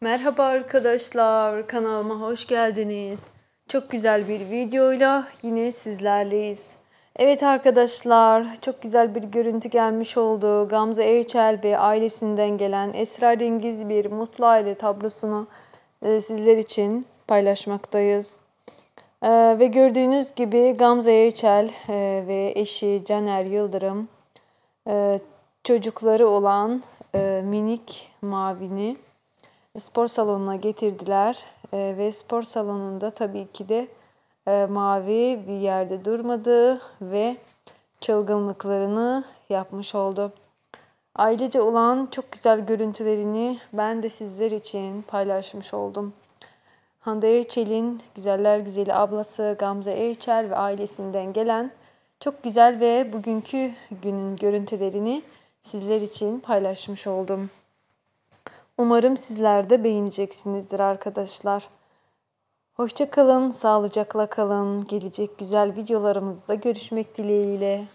Merhaba arkadaşlar, kanalıma hoş geldiniz. Çok güzel bir videoyla yine sizlerleyiz. Evet arkadaşlar, çok güzel bir görüntü gelmiş oldu. Gamze Erçel ve ailesinden gelen esrarengiz bir mutlu aile tablosunu e, sizler için paylaşmaktayız. E, ve gördüğünüz gibi Gamze Erçel e, ve eşi Caner Yıldırım çocukları olan minik Mavi'ni e, spor salonuna getirdiler e, ve spor salonunda tabii ki de e, mavi bir yerde durmadı ve çılgınlıklarını yapmış oldu. Ailece olan çok güzel görüntülerini ben de sizler için paylaşmış oldum. Hande Erçel'in güzeller güzeli ablası Gamze Erçel ve ailesinden gelen çok güzel ve bugünkü günün görüntülerini sizler için paylaşmış oldum. Umarım sizler de beğeneceksinizdir arkadaşlar. Hoşçakalın, sağlıcakla kalın. Gelecek güzel videolarımızda görüşmek dileğiyle.